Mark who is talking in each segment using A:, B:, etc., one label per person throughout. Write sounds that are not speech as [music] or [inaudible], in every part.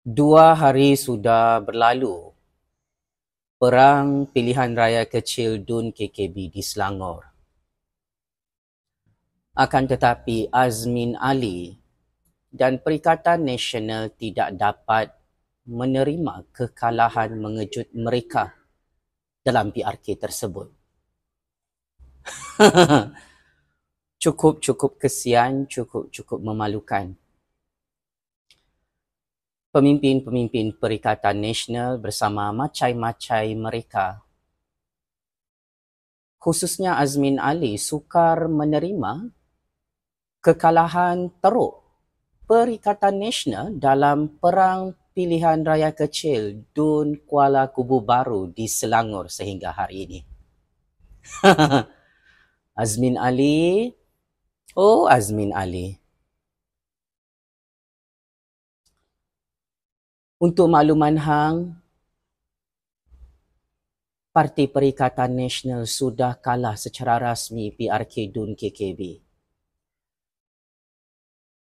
A: Dua hari sudah berlalu. Perang pilihan raya kecil DUN KKB di Selangor. Akan tetapi Azmin Ali dan Perikatan Nasional tidak dapat menerima kekalahan mengejut mereka dalam PRK tersebut. [laughs] cukup-cukup kesian, cukup-cukup memalukan pemimpin-pemimpin Perikatan Nasional bersama macai-macai mereka. Khususnya Azmin Ali sukar menerima kekalahan teruk Perikatan Nasional dalam Perang Pilihan Raya Kecil Dun Kuala Kubu Baru di Selangor sehingga hari ini. [laughs] Azmin Ali, oh Azmin Ali, Untuk makluman hang, Parti Perikatan Nasional sudah kalah secara rasmi PRK DUN KKB.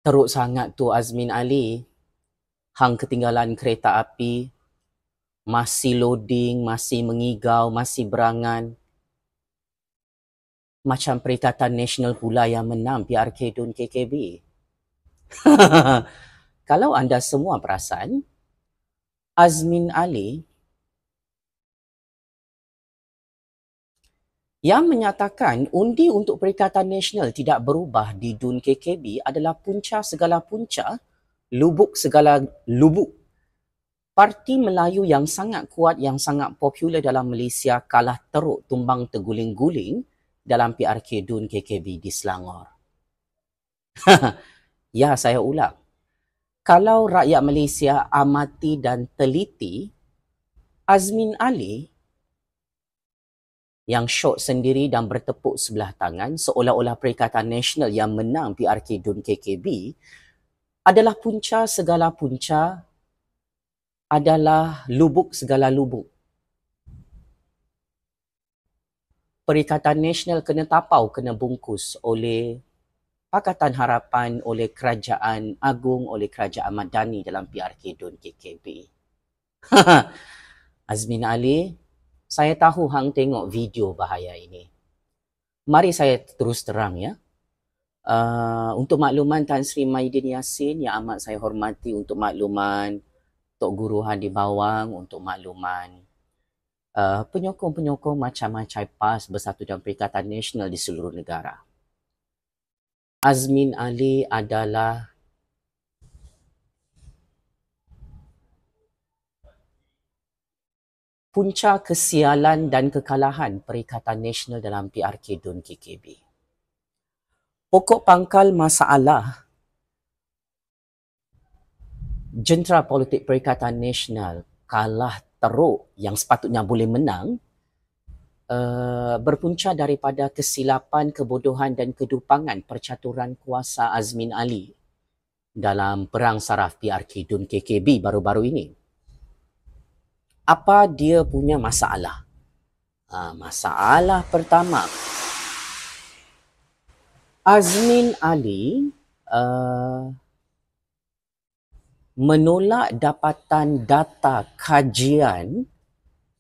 A: Teruk sangat tu Azmin Ali, hang ketinggalan kereta api, masih loading, masih mengigau, masih berangan. Macam Perikatan Nasional pula yang menang PRK DUN KKB. [laughs] Kalau anda semua perasan, Azmin Ali yang menyatakan undi untuk Perikatan Nasional tidak berubah di DUN KKB adalah punca segala punca, lubuk segala lubuk. Parti Melayu yang sangat kuat, yang sangat popular dalam Malaysia kalah teruk tumbang terguling-guling dalam PRK DUN KKB di Selangor. [laughs] ya, saya ulang kalau rakyat Malaysia amati dan teliti, Azmin Ali yang syok sendiri dan bertepuk sebelah tangan seolah-olah Perikatan Nasional yang menang PRK DUN KKB adalah punca segala punca adalah lubuk segala lubuk. Perikatan Nasional kena tapau, kena bungkus oleh Pakatan Harapan oleh Kerajaan Agung oleh Kerajaan Madani dalam PRK Dun KKB. [laughs] Azmin Ali, saya tahu hang tengok video bahaya ini. Mari saya terus terang ya. Uh, untuk makluman Tan Sri Maidin Yassin yang amat saya hormati untuk makluman Tok Guru Hadi Bawang untuk makluman uh, penyokong-penyokong macam-macam PAS Bersatu dan Perikatan Nasional di seluruh negara. Azmin Ali adalah punca kesialan dan kekalahan Perikatan Nasional dalam PRK Dun KKB. Pokok pangkal masalah jentera politik Perikatan Nasional kalah teruk yang sepatutnya boleh menang Uh, berpunca daripada kesilapan, kebodohan dan kedupangan percaturan kuasa Azmin Ali dalam perang saraf PRK Dun KKB baru-baru ini. Apa dia punya masalah? Ha, masalah pertama, Azmin Ali uh, menolak dapatan data kajian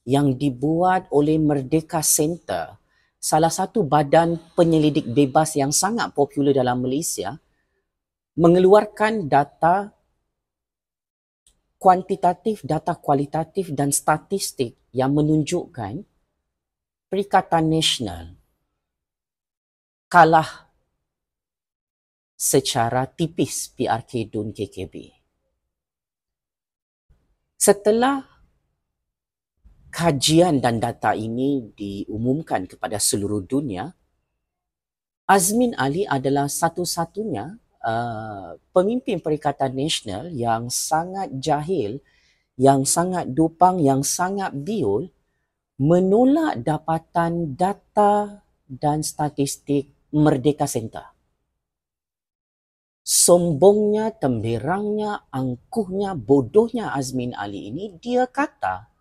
A: yang dibuat oleh Merdeka Center, salah satu badan penyelidik bebas yang sangat popular dalam Malaysia, mengeluarkan data kuantitatif, data kualitatif dan statistik yang menunjukkan Perikatan Nasional kalah secara tipis PRK Dun KKB. Setelah kajian dan data ini diumumkan kepada seluruh dunia, Azmin Ali adalah satu-satunya uh, pemimpin Perikatan Nasional yang sangat jahil, yang sangat dupang, yang sangat biul menolak dapatan data dan statistik Merdeka Center. Sombongnya, temberangnya, angkuhnya, bodohnya Azmin Ali ini, dia kata,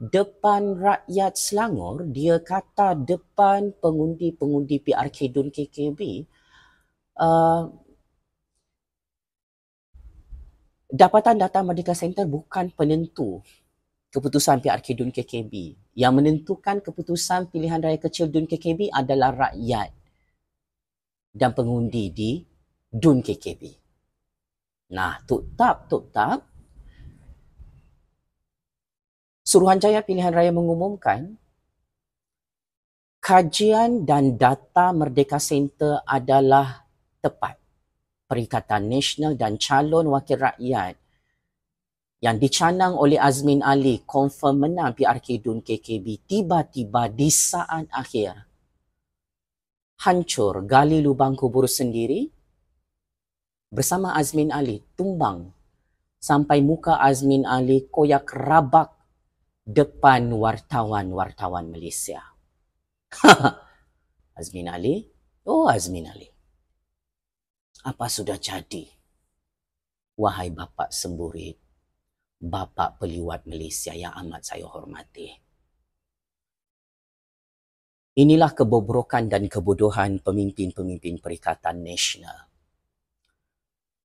A: depan rakyat Selangor, dia kata depan pengundi-pengundi PRK Dun KKB, uh, dapatan data Merdeka Center bukan penentu keputusan PRK Dun KKB. Yang menentukan keputusan pilihan raya kecil Dun KKB adalah rakyat dan pengundi di Dun KKB. Nah, tetap, tetap, Suruhanjaya Pilihan Raya mengumumkan kajian dan data Merdeka Center adalah tepat. Perikatan Nasional dan Calon Wakil Rakyat yang dicanang oleh Azmin Ali confirm menang PRK Dun KKB tiba-tiba di saat akhir hancur gali lubang kubur sendiri bersama Azmin Ali tumbang sampai muka Azmin Ali koyak rabak depan wartawan-wartawan Malaysia. [laughs] Azmin Ali, oh Azmin Ali. Apa sudah jadi? Wahai bapa semburit, bapa peliwat Malaysia yang amat saya hormati. Inilah kebobrokan dan kebodohan pemimpin-pemimpin Perikatan Nasional.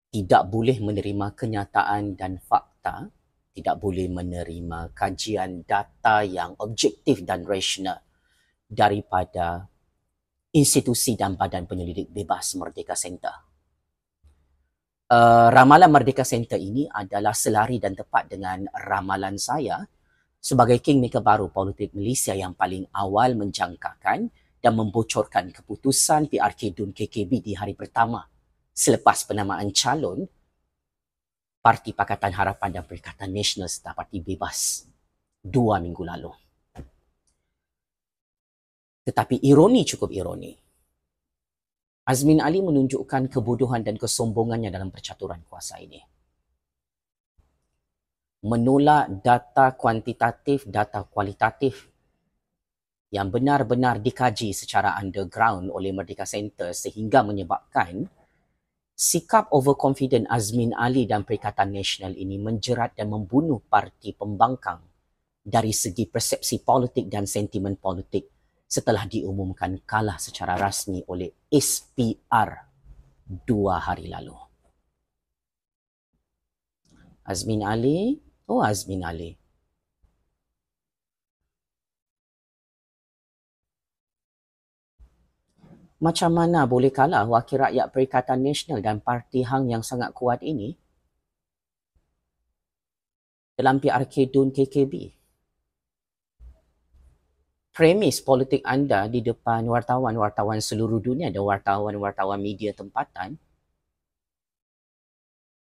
A: Tidak boleh menerima kenyataan dan fakta tidak boleh menerima kajian data yang objektif dan rasional daripada institusi dan badan penyelidik bebas Merdeka Center. Uh, ramalan Merdeka Center ini adalah selari dan tepat dengan ramalan saya sebagai kingmaker baru politik Malaysia yang paling awal menjangkakan dan membocorkan keputusan PRK DUN KKB di hari pertama selepas penamaan calon Parti Pakatan Harapan dan Perikatan Nasional serta Parti Bebas dua minggu lalu. Tetapi ironi cukup ironi. Azmin Ali menunjukkan kebodohan dan kesombongannya dalam percaturan kuasa ini. Menolak data kuantitatif, data kualitatif yang benar-benar dikaji secara underground oleh Merdeka Center sehingga menyebabkan sikap overconfident Azmin Ali dan Perikatan Nasional ini menjerat dan membunuh parti pembangkang dari segi persepsi politik dan sentimen politik setelah diumumkan kalah secara rasmi oleh SPR dua hari lalu. Azmin Ali, oh Azmin Ali, Macam mana boleh kalah wakil rakyat Perikatan Nasional dan Parti Hang yang sangat kuat ini? Dalam PRK Dun KKB. Premis politik anda di depan wartawan-wartawan seluruh dunia dan wartawan-wartawan media tempatan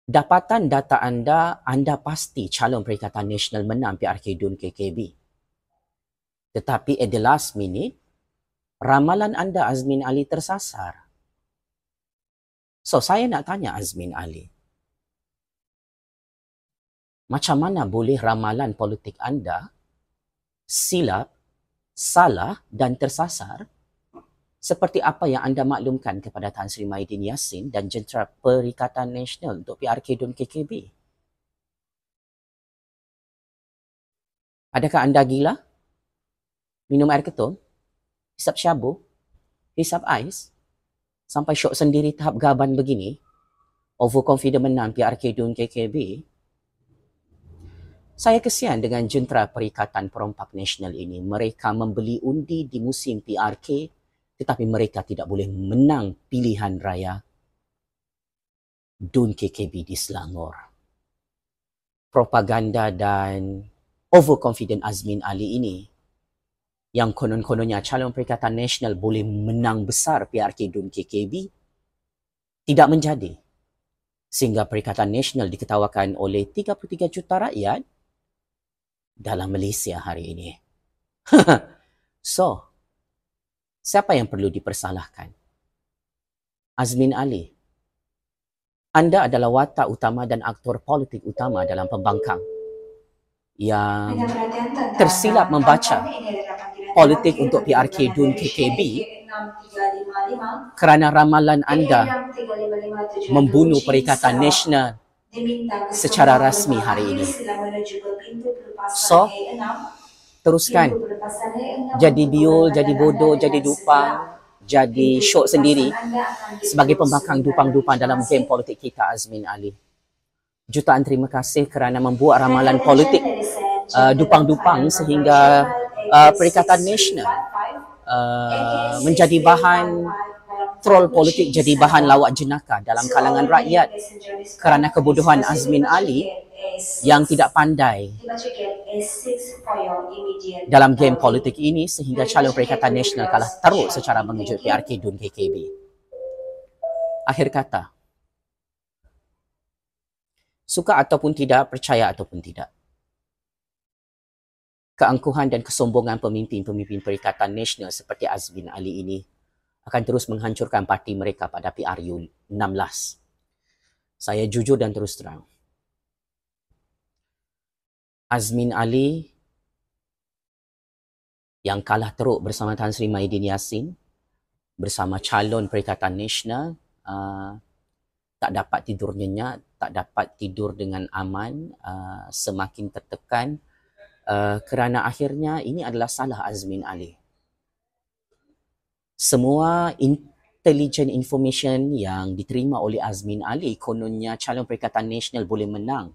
A: Dapatan data anda, anda pasti calon Perikatan Nasional menang PRK Dun KKB. Tetapi at the last minute, ramalan anda Azmin Ali tersasar. So saya nak tanya Azmin Ali. Macam mana boleh ramalan politik anda silap, salah dan tersasar seperti apa yang anda maklumkan kepada Tan Sri Maidin Yassin dan Jentera Perikatan Nasional untuk PRK dan KKB? Adakah anda gila? Minum air ketum? hisap syabu, hisap ais, sampai syok sendiri tahap gaban begini, overconfident menang PRK dun KKB, saya kesian dengan jentera Perikatan Perompak Nasional ini. Mereka membeli undi di musim PRK tetapi mereka tidak boleh menang pilihan raya DUN KKB di Selangor. Propaganda dan overconfident Azmin Ali ini yang konon-kononnya calon Perikatan Nasional boleh menang besar PRK DUN KKB tidak menjadi sehingga Perikatan Nasional diketawakan oleh 33 juta rakyat dalam Malaysia hari ini. [laughs] so, siapa yang perlu dipersalahkan? Azmin Ali. Anda adalah watak utama dan aktor politik utama dalam pembangkang yang tersilap membaca politik untuk PRK DUN KKB kerana ramalan anda membunuh Perikatan Nasional secara rasmi hari ini. So, teruskan. Jadi biul, jadi bodoh, jadi dupang, jadi syok sendiri sebagai pembakang dupang-dupang dalam game politik kita Azmin Ali. Jutaan terima kasih kerana membuat ramalan politik uh, dupang-dupang uh, sehingga uh, Perikatan Nasional uh, menjadi bahan troll politik, jadi bahan lawak jenaka dalam kalangan rakyat kerana kebodohan Azmin Ali yang tidak pandai dalam game politik ini sehingga calon Perikatan Nasional kalah teruk secara mengejut PRK Dun KKB. Akhir kata, suka ataupun tidak, percaya ataupun tidak, keangkuhan dan kesombongan pemimpin-pemimpin Perikatan Nasional seperti Azmin Ali ini akan terus menghancurkan parti mereka pada PRU 16. Saya jujur dan terus terang. Azmin Ali yang kalah teruk bersama Tan Sri Maidin Yassin bersama calon Perikatan Nasional uh, tak dapat tidur nyenyak, tak dapat tidur dengan aman, uh, semakin tertekan, Eh, kerana akhirnya ini adalah salah Azmin Ali. Semua intelligent information yang diterima oleh Azmin Ali kononnya calon Perikatan Nasional boleh menang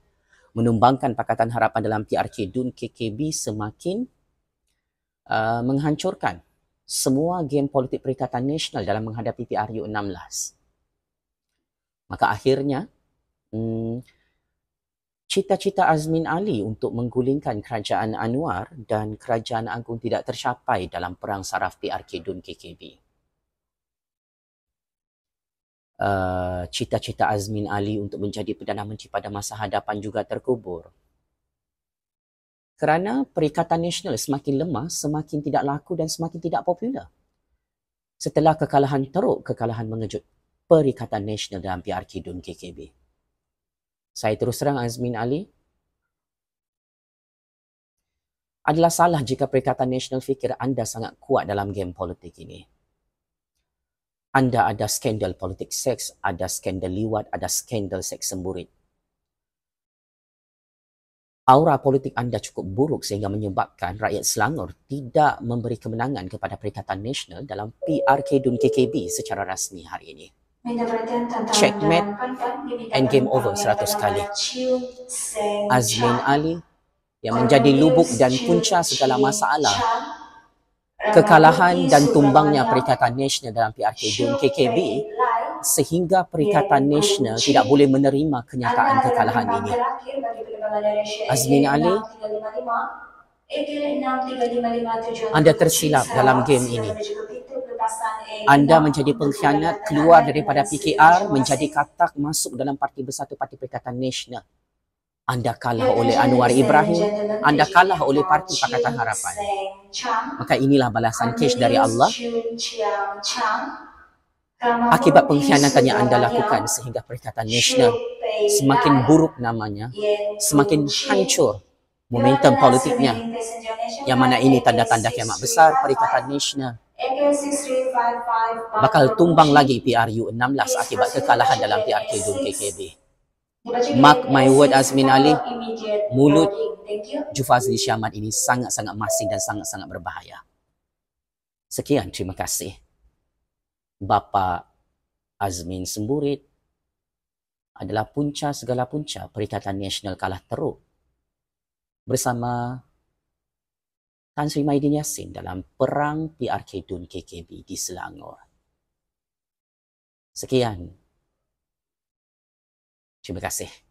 A: menumbangkan Pakatan Harapan dalam PRK DUN KKB semakin uh, menghancurkan semua game politik Perikatan Nasional dalam menghadapi PRU 16. Lah. Maka akhirnya hmm, cita-cita Azmin Ali untuk menggulingkan kerajaan Anwar dan kerajaan agung tidak tercapai dalam perang saraf PRK Dun KKB. Uh, cita-cita Azmin Ali untuk menjadi Perdana Menteri pada masa hadapan juga terkubur. Kerana Perikatan Nasional semakin lemah, semakin tidak laku dan semakin tidak popular. Setelah kekalahan teruk, kekalahan mengejut Perikatan Nasional dalam PRK Dun KKB. Saya terus terang Azmin Ali. Adalah salah jika Perikatan Nasional fikir anda sangat kuat dalam game politik ini. Anda ada skandal politik seks, ada skandal liwat, ada skandal seks semburit. Aura politik anda cukup buruk sehingga menyebabkan rakyat Selangor tidak memberi kemenangan kepada Perikatan Nasional dalam PRK Dun KKB secara rasmi hari ini checkmate and game over seratus kali. Azmin Ali yang menjadi lubuk dan punca segala masalah kekalahan dan tumbangnya Perikatan Nasional dalam PRK dan KKB sehingga Perikatan Nasional tidak boleh menerima kenyataan kekalahan ini. Azmin Ali anda tersilap dalam game ini anda menjadi pengkhianat keluar daripada PKR menjadi katak masuk dalam Parti Bersatu Parti Perikatan Nasional. Anda kalah oleh Anwar Ibrahim, anda kalah oleh Parti Pakatan Harapan. Maka inilah balasan kes dari Allah. Akibat pengkhianatan yang anda lakukan sehingga Perikatan Nasional semakin buruk namanya, semakin hancur
B: momentum politiknya.
A: Yang mana ini tanda-tanda kiamat besar Perikatan Nasional bakal tumbang lagi PRU-16 akibat kekalahan dalam PRK Dun KKB. Mark my word Azmin Ali, mulut Jufazli Syamad ini sangat-sangat masing dan sangat-sangat berbahaya. Sekian, terima kasih. Bapa Azmin Semburit adalah punca segala punca Perikatan Nasional kalah teruk bersama Tan Sri Maidin Yassin dalam perang PRK Dun KKB di Selangor. Sekian. Terima kasih.